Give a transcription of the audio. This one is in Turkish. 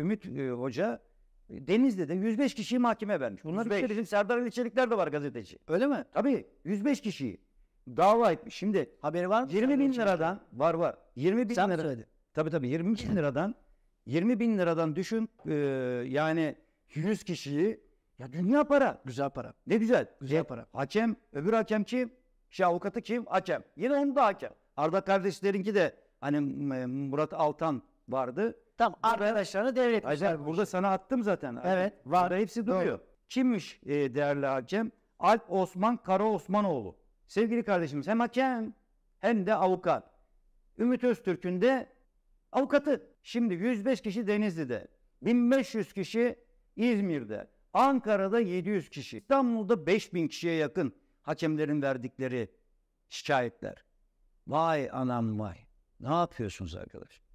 Ümit e, Hoca Denizli'de 105 kişiyi mahkeme vermiş. Bunlar 105. Şey bizim Serdar Ali Çelikler de var gazeteci. Öyle mi? Tabii 105 kişiyi dava etmiş. Şimdi haberi var mı? 20 bin liradan var var. 20 bin Sen lira. Söyledi. Tabii tabii 20 bin liradan 20 bin liradan düşün e, yani 100 kişiyi ya dünya para. Güzel para. Ne güzel. Güzel e, para. Hakem, öbür hakem kim? Şey avukatı kim? Hakem. Yine onu da hakem. Arda kardeşlerinki de hani Murat Altan vardı. Tam arkadaşlarını devretmişler. Acayip burada sana attım zaten. Evet. Var hepsi duruyor. Doğru. Kimmiş e, değerli hakem? Alp Osman Kara Osmanoğlu. Sevgili kardeşimiz hem hakem hem de avukat. Ümit Öztürk'ün de avukatı. Şimdi 105 kişi Denizli'de, 1500 kişi İzmir'de, Ankara'da 700 kişi, İstanbul'da 5000 kişiye yakın hakemlerin verdikleri şikayetler. Vay anam vay. Ne yapıyorsunuz arkadaş?